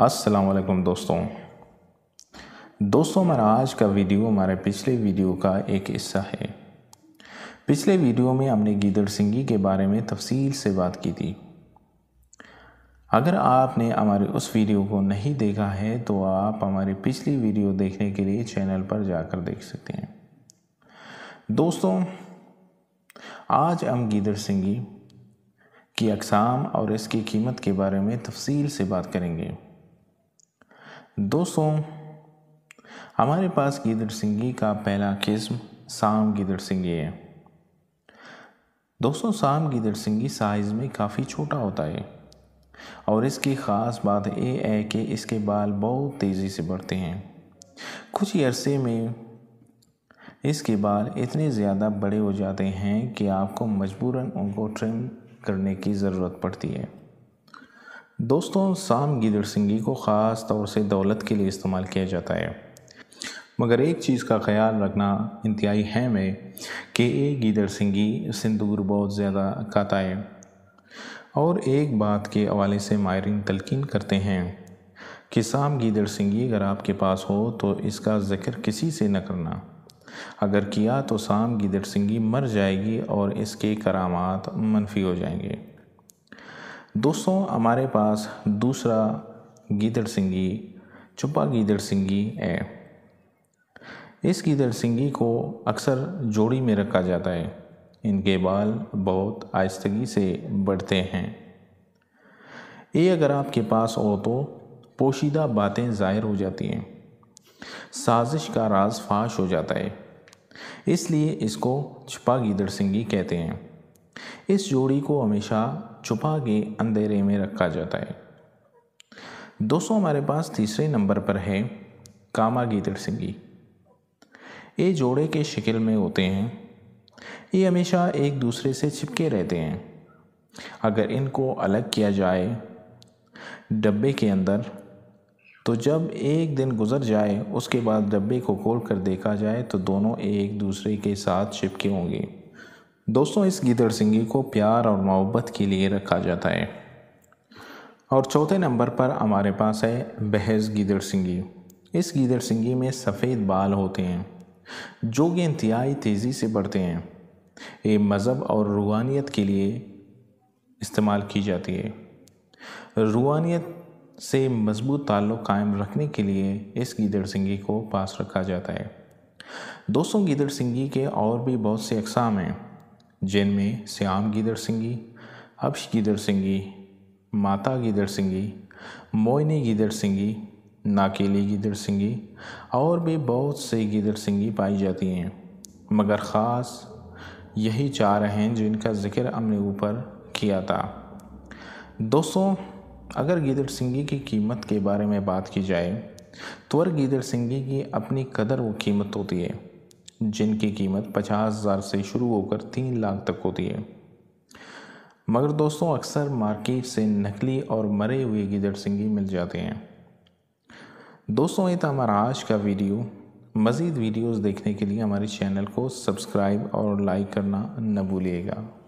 अस्सलाम वालेकुम दोस्तों दोस्तों हमारा आज का वीडियो हमारे पिछले वीडियो का एक हिस्सा है पिछले वीडियो में हमने गीदड़ सिंगी के बारे में तफसील से बात की थी अगर आपने हमारे उस वीडियो को नहीं देखा है तो आप हमारी पिछली वीडियो देखने के लिए चैनल पर जाकर देख सकते हैं दोस्तों आज हम गीदड़ सिंगी की अकसाम और इसकी कीमत के बारे में तफसील से बात करेंगे दोस्तों हमारे पास गीदड़ सिंगी का पहला किस्म साम गीदड़ सिंगी है दोस्तों साम गीदड़ सिंगी साइज़ में काफ़ी छोटा होता है और इसकी ख़ास बात ये है कि इसके बाल बहुत तेज़ी से बढ़ते हैं कुछ ही अरसे में इसके बाल इतने ज़्यादा बड़े हो जाते हैं कि आपको मजबूरन उनको ट्रिम करने की ज़रूरत पड़ती है दोस्तों साम सिंगी को ख़ास तौर से दौलत के लिए इस्तेमाल किया जाता है मगर एक चीज़ का ख्याल रखना इंतहाई है है कि एक सिंगी सिंदूर बहुत ज़्यादा काता है और एक बात के हवाले से माहरीन तलकिन करते हैं कि साम सिंगी अगर आपके पास हो तो इसका ज़िक्र किसी से न करना अगर किया तो साम सिंगी मर जाएगी और इसके करामात मनफी हो जाएंगे दोस्तों हमारे पास दूसरा गीदड़ सिंगी चुप्पा गीदड़ सिंगी है इस गीदड़ सिंगी को अक्सर जोड़ी में रखा जाता है इनके बाल बहुत आहिस्तगी से बढ़ते हैं ये अगर आपके पास हो तो पोशीदा बातें ज़ाहिर हो जाती हैं साजिश का राज फाश हो जाता है इसलिए इसको छुपा गीदड़ सिंगी कहते हैं इस जोड़ी को हमेशा छुपा के अंधेरे में रखा जाता है दोस्तों हमारे पास तीसरे नंबर पर है कामा गीतर सिंगी ये जोड़े के शिकल में होते हैं ये हमेशा एक दूसरे से चिपके रहते हैं अगर इनको अलग किया जाए डब्बे के अंदर तो जब एक दिन गुजर जाए उसके बाद डब्बे को खोल कर देखा जाए तो दोनों एक दूसरे के साथ चिपके होंगे दोस्तों इस गिदड़ सिंगी को प्यार और मोहब्बत के लिए रखा जाता है और चौथे नंबर पर हमारे पास है बहस गिदड़ सिंगी इस गिदड़ सिंगी में सफ़ेद बाल होते हैं जो कि इंतहाई तेज़ी से बढ़ते हैं ये मज़हब और रूहानियत के लिए इस्तेमाल की जाती है रूहानियत से मजबूत ताल्लुक़ कायम रखने के लिए इस गिदड़ सिंगी को पास रखा जाता है दोस्तों गीदड़ सिंगी के और भी बहुत से अकसाम हैं जिनमें श्याम गीदर सिंगी अक्ष गीदर सिंगी माता गीदर सिंगी मोइनी गीदर सिंगी नाकेली गीदर सिंगी और भी बहुत से गीदर सिंगी पाई जाती हैं मगर ख़ास यही चार हैं जिनका ज़िक्र हमने ऊपर किया था दोस्तों अगर गीदर सिंगी की कीमत के बारे में बात की जाए तो गीदर सिंगी की अपनी कदर व कीमत होती है जिनकी कीमत पचास हज़ार से शुरू होकर तीन लाख तक होती है मगर दोस्तों अक्सर मार्केट से नकली और मरे हुए गिदड़ सिंगी मिल जाते हैं दोस्तों ये था हमारा आज का वीडियो मज़ीद वीडियोस देखने के लिए हमारे चैनल को सब्सक्राइब और लाइक करना न भूलिएगा